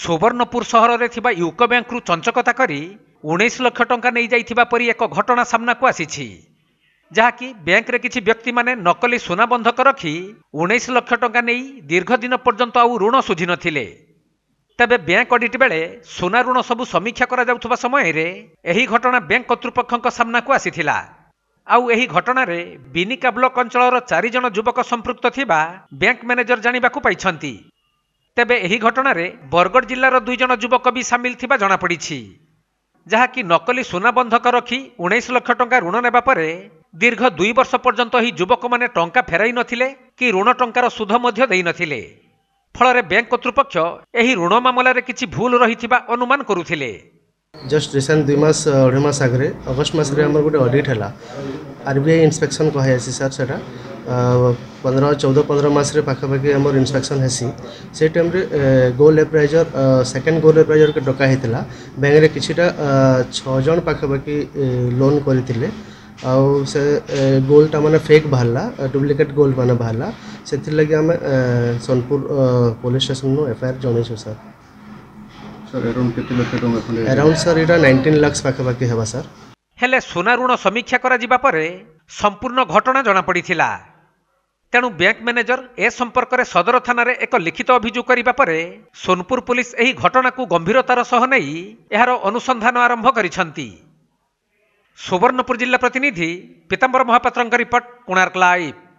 ସୁବର୍ଣ୍ଣପୁର ସହରରେ ଥିବା ୟୁକୋ ବ୍ୟାଙ୍କରୁ ଚଞ୍ଚକତା କରି ଉଣେଇଶ ଲକ୍ଷ ଟଙ୍କା ନେଇଯାଇଥିବା ପରି ଏକ ଘଟଣା ସାମ୍ନାକୁ ଆସିଛି ଯାହାକି ବ୍ୟାଙ୍କରେ କିଛି ବ୍ୟକ୍ତିମାନେ ନକଲି ସୁନା ବନ୍ଧକ ରଖି ଉଣେଇଶ ଲକ୍ଷ ଟଙ୍କା ନେଇ ଦୀର୍ଘ ଦିନ ପର୍ଯ୍ୟନ୍ତ ଆଉ ଋଣ ଶୁଝିନଥିଲେ ତେବେ ବ୍ୟାଙ୍କ ଅଡିଟ୍ ବେଳେ ସୁନା ଋଣ ସବୁ ସମୀକ୍ଷା କରାଯାଉଥିବା ସମୟରେ ଏହି ଘଟଣା ବ୍ୟାଙ୍କ କର୍ତ୍ତୃପକ୍ଷଙ୍କ ସାମ୍ନାକୁ ଆସିଥିଲା ଆଉ ଏହି ଘଟଣାରେ ବିନିକା ବ୍ଲକ ଅଞ୍ଚଳର ଚାରିଜଣ ଯୁବକ ସମ୍ପୃକ୍ତ ଥିବା ବ୍ୟାଙ୍କ ମ୍ୟାନେଜର ଜାଣିବାକୁ ପାଇଛନ୍ତି ତେବେ ଏହି ଘଟଣାରେ ବରଗଡ଼ ଜିଲ୍ଲାର ଦୁଇ ଜଣ ଯୁବକ ବି ସାମିଲ ଥିବା ଜଣାପଡ଼ିଛି ଯାହାକି ନକଲି ସୁନାବନ୍ଧକ ରଖି ଉଣେଇଶ ଲକ୍ଷ ଟଙ୍କା ଋଣ ନେବା ପରେ ଦୀର୍ଘ ଦୁଇ ବର୍ଷ ପର୍ଯ୍ୟନ୍ତ ଏହି ଯୁବକମାନେ ଟଙ୍କା ଫେରାଇ ନଥିଲେ କି ଋଣ ଟଙ୍କାର ସୁଧ ମଧ୍ୟ ଦେଇନଥିଲେ ଫଳରେ ବ୍ୟାଙ୍କ କର୍ତ୍ତୃପକ୍ଷ ଏହି ଋଣ ମାମଲାରେ କିଛି ଭୁଲ ରହିଥିବା ଅନୁମାନ କରୁଥିଲେ ଜଷ୍ଟ ରିସେଣ୍ଟ ଦୁଇ ମାସ ଅଢ଼େଇ ମାସ ଆଗରେ ଅଗଷ୍ଟ ମାସରେ ଆମର ଗୋଟେ ଅଡିଟ୍ ହେଲା ଆର୍ ବି ଆଇ ଇନ୍ସପେକ୍ସନ୍ କୁହାଯାଇଛି ସାର୍ ସେଇଟା पंद्रह चौदह पंद्रह मसरे पाखापाखि आम इनस्पेक्शन हेसी से time gold appraiser second gold appraiser के डका होता बैंक्रे किटा छज पाखापाखि लोन करते आउ से गोल्डटा मैंने फेक बाहरला डुप्लिकेट गोल्ड मैंने बाहर से लगे आम सोनपुर पुलिस स्टेशन एफआईआर जनइु सर अराउंड सर यहाँ नाइंटीन लाख पाखापाखि है सर हेले सोना ऋण समीक्षा करा घटना जनापड़ा ତେଣୁ ବ୍ୟାଙ୍କ ମ୍ୟାନେଜର ଏ ସମ୍ପର୍କରେ ସଦର ଥାନାରେ ଏକ ଲିଖିତ ଅଭିଯୋଗ କରିବା ପରେ ସୋନପୁର ପୁଲିସ୍ ଏହି ଘଟଣାକୁ ଗମ୍ଭୀରତାର ସହ ନେଇ ଏହାର ଅନୁସନ୍ଧାନ ଆରମ୍ଭ କରିଛନ୍ତି ସୁବର୍ଣ୍ଣପୁର ଜିଲ୍ଲା ପ୍ରତିନିଧି ପୀତାମ୍ବର ମହାପାତ୍ରଙ୍କ ରିପୋର୍ଟ କୋଣାର୍କ ଲାଇଭ୍